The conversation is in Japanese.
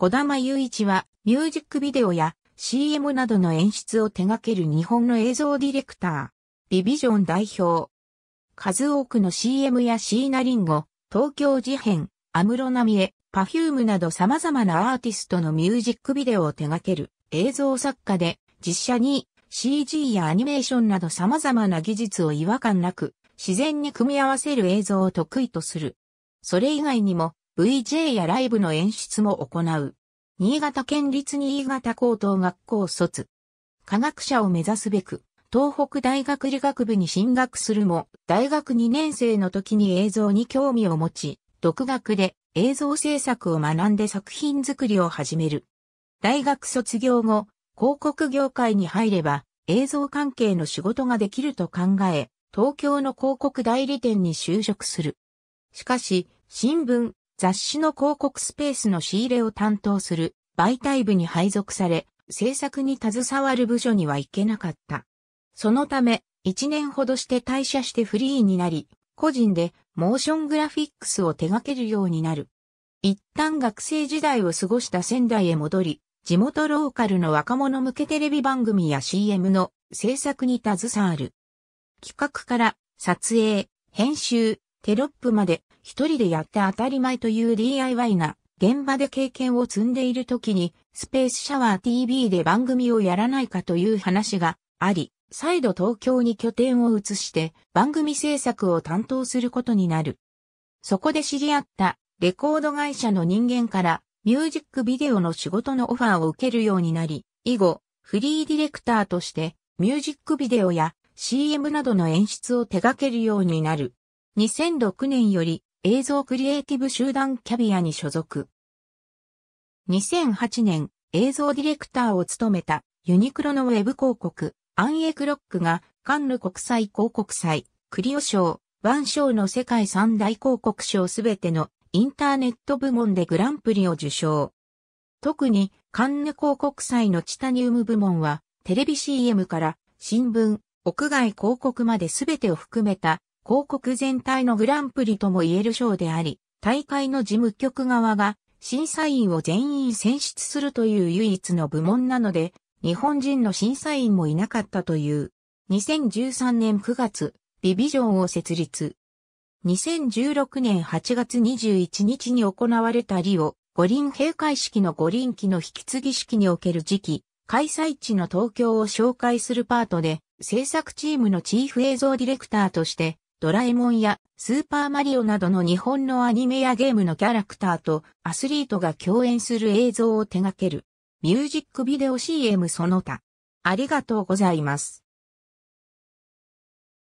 小玉雄一はミュージックビデオや CM などの演出を手掛ける日本の映像ディレクター、ビビジョン代表。数多くの CM やシーナリンゴ、東京事変、アムロナミエ、パフュームなど様々なアーティストのミュージックビデオを手掛ける映像作家で、実写に CG やアニメーションなど様々な技術を違和感なく自然に組み合わせる映像を得意とする。それ以外にも VJ やライブの演出も行う。新潟県立新潟高等学校卒。科学者を目指すべく、東北大学理学部に進学するも、大学2年生の時に映像に興味を持ち、独学で映像制作を学んで作品作りを始める。大学卒業後、広告業界に入れば映像関係の仕事ができると考え、東京の広告代理店に就職する。しかし、新聞、雑誌の広告スペースの仕入れを担当する媒体部に配属され、制作に携わる部署には行けなかった。そのため、一年ほどして退社してフリーになり、個人でモーショングラフィックスを手掛けるようになる。一旦学生時代を過ごした仙台へ戻り、地元ローカルの若者向けテレビ番組や CM の制作に携わる。企画から撮影、編集、テロップまで一人でやって当たり前という DIY な現場で経験を積んでいる時にスペースシャワー TV で番組をやらないかという話があり、再度東京に拠点を移して番組制作を担当することになる。そこで知り合ったレコード会社の人間からミュージックビデオの仕事のオファーを受けるようになり、以後、フリーディレクターとしてミュージックビデオや CM などの演出を手掛けるようになる。2006年より映像クリエイティブ集団キャビアに所属。2008年、映像ディレクターを務めたユニクロのウェブ広告、アンエクロックがカンヌ国際広告祭、クリオ賞、ワン賞の世界三大広告賞すべてのインターネット部門でグランプリを受賞。特にカンヌ広告祭のチタニウム部門はテレビ CM から新聞、屋外広告まで全てを含めた広告全体のグランプリとも言える賞であり、大会の事務局側が審査員を全員選出するという唯一の部門なので、日本人の審査員もいなかったという。2013年9月、ビビジョンを設立。2016年8月21日に行われたリオ、五輪閉会式の五輪期の引き継ぎ式における時期、開催地の東京を紹介するパートで、制作チームのチーフ映像ディレクターとして、ドラえもんやスーパーマリオなどの日本のアニメやゲームのキャラクターとアスリートが共演する映像を手掛けるミュージックビデオ CM その他。ありがとうございます。